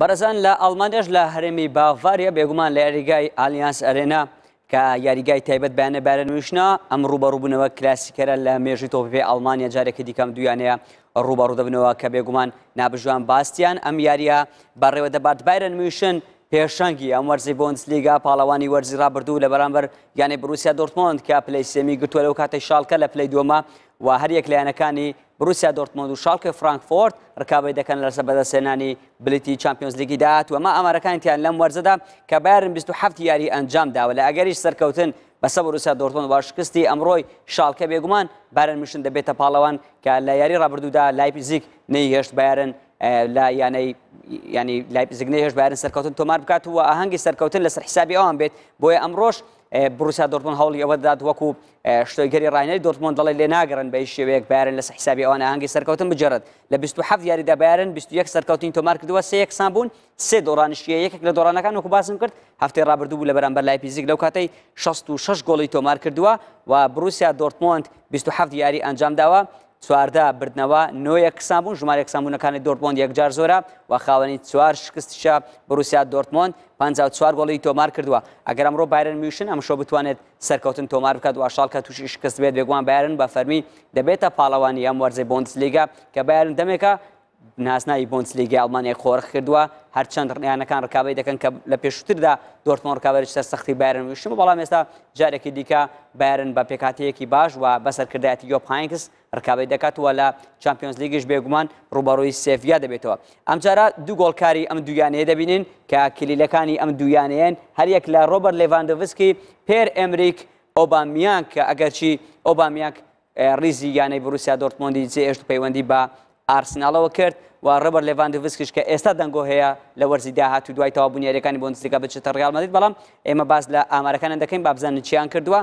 بەرەزان لە ئەڵمانێش لە هەرێمی باڤارە بێگومان لە یاریگای ئالیانس ئەرێنا کە یاریگای تایبەت بەیانە بارە نووشنا ئەم ڕوبەڕووبوونەوە کلاسیکەرە لە مێژی تۆپی ئەڵمانیا جارێکی دیکەم دویانەیە ڕوبەڕوو دەبنەوە کە بێگومان نابژوان باستیان ئەم یاریە بەڕێوە دەبات بارە نووشن پێشەنگی ئەم وەرزی بۆنس لیگا پاڵەوانی وەرزی رابرردوو لە بەرامبەر یانەی بروسیا دورتمۆند کە پلەی سێمی گوتوە لەو کاتەی شالکە لە پلەی دووەمە و هەریەک لایەنەکانی بروسیا دورتموند و شالکە فرانکفۆرت ڕکابی دەکەن لەسە بەدەسێنانی بلیتی چمپیۆنز لیگی داات ومە ئەمارەکانیان لەم وەرزەدا کە بارن 27 یاری ئەنجام داوە لە ئەگەریش سەرکەوتن بەسە بروسیا دورتموند باشکستی ئەمڕۆی شالکە بێگومان بارن مشن دەبێتە پاڵەوان کە لە یاری ڕابردوودا لایپزیک نەیهێشت بارن لا یانەی ینی لایپزیگ نەهێش بارن سەرکەوتن تۆمار بکات و ئاهەنگی سەرکەوتن لەسەر حسابی ئەوان بێت بۆیە ئەمڕۆژ بروسیا دۆرتمون هەوڵی ئەوەداد وەکو شتۆگەری ڕایەی دۆرتمون دەڵی لێ ناگەڕن بە شێوەیەک بارن لە حسابی ئەوان هەنگی سەرکەوتن بجارت لە 27 یاریدا بارن 21 سەرکەوتین تۆمار کردووە سێ یەکسان بوون سێ دۆڕانشیە یەکێک لە دۆرانەکان وەکو باسم کرد هەفتەی ڕابردوو بوو لە بەرامبەر لای پیزیک لەو کاتەی 66 گۆڵی تۆمار کردووە و بروسیا دۆرتمونند 27 یاری ئەنجام داوە چواردە بردنەوە نۆیە کەسان بوون ژمارە کەسانبوونەکانی دۆرتمۆند یەکجار زۆرە و خاوەنی چوار شکستشە بڕوسیا دۆرتمۆند 54 گۆڵی تۆمار کردووە ئەگەر ئەمڕۆ بارن میشن ئەمشۆ بتوانێت سەرکەوتن تۆمار بکات وشالکە تووشی شکست بێت بێگوان بارن بە فەرمی دەبێتە پاڵەوانی ئەم وەرزەی بۆندس لیگا کە بارن دەمێکە ناسناوی بۆنسلیگی ئەڵمانیا خۆرخ کردووە هەرچەند ڕیانەکان ڕکابی دەکەن کە لە پێشتردا دۆرتمان ڕکابێت سەر سەختی بارن وشتمە بەڵام ئێستا جارێکی دیکە بارن بە پێکاتەیەکی باش و بەسەرکردایەتی یۆپ هاینکس ڕکابی دەکاتوە لە چمپیۆنز لیگیش بێگومان ڕوبەڕووی سێفیا دەبێتەوە. ئەمجارە دوو گۆڵکاری ئەم دویانەیە دەبینین کە کلیلەکانی ئەم دویانەیەن هەریەک لە ڕۆبەر لێڤاندۆڤسکی پێر ئەمریک ئۆبامیان کە ئەگەرچی ئۆبامیاک ریزی یانەی بروسیا دۆرتمۆندی جێ ئێشت پەیوەندی بە ئارسناڵەوە کرد و ڕبەر لێڤاندوسکش کە ئێستا دەنگۆ هەیە لە وەرزی داهات و دوای تەوا بنیارەکانی بۆنسیگە بچێتە ڕالمەدیت بەڵام ئێمە باز لە ئامارەکانە دەکەین بابزانن چیان کردووە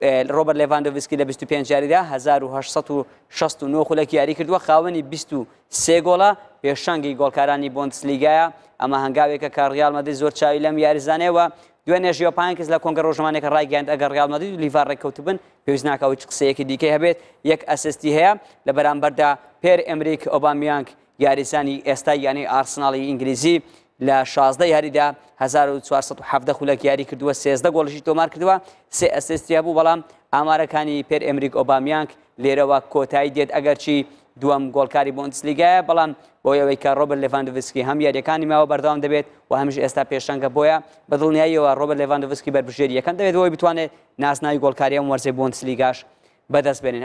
ڕۆبەر لێڤاندۆڤسکی لە 25 جاریدا 1969 خولەکی یاری کردووە خاوەنی 23 گۆڵە پێشانگی گۆڵکارانی بۆندسلیگایە ئەمە هەنگاوێکە کارڕالمەدی زۆر چاوی لەم یاریزانەوە دوێنێ ژیۆپان کەس لە کۆنگە ڕۆژمانێک ڕایگەاند ئەگەر ڕالمەدی و لیڤار ڕێککەوت بن پێویست ناکەوت چ قسەیەکی دیکە هەبێت یەک ئەسستی هەیە لە بەرامبەردا پێر ئەمریک ئۆبامیانک یاریسانی ئێستا یانی ئارسناڵی ئینگلیزی لە 16 یاریدا 1970 خولەک یاری کردووە سێزدە گۆڵشی تۆمار کردووە سێ ئەسستیا بوو بەڵام ئامارەکانی پێر ئەمریک ئۆبامیانک لێرەوە کۆتایی دێت ئەگەرچی دووەم گۆلکاری بۆنسلیگایە بەڵام بۆ یەوەی کە ڕۆبل لڤاندوسکی هەم یاریەکانی ماوە بەردەوام دەبێت و هەمیش ئێستا پێشەنگە بۆیە بە دڵنیاییەوە ڕۆبل لڤاندوسکی بەربژێریەکەم دەبێت بۆی بتوانێت ناسناوی گۆلکاریە وەرزێ بۆنسلیگاش بەدەست بێنین.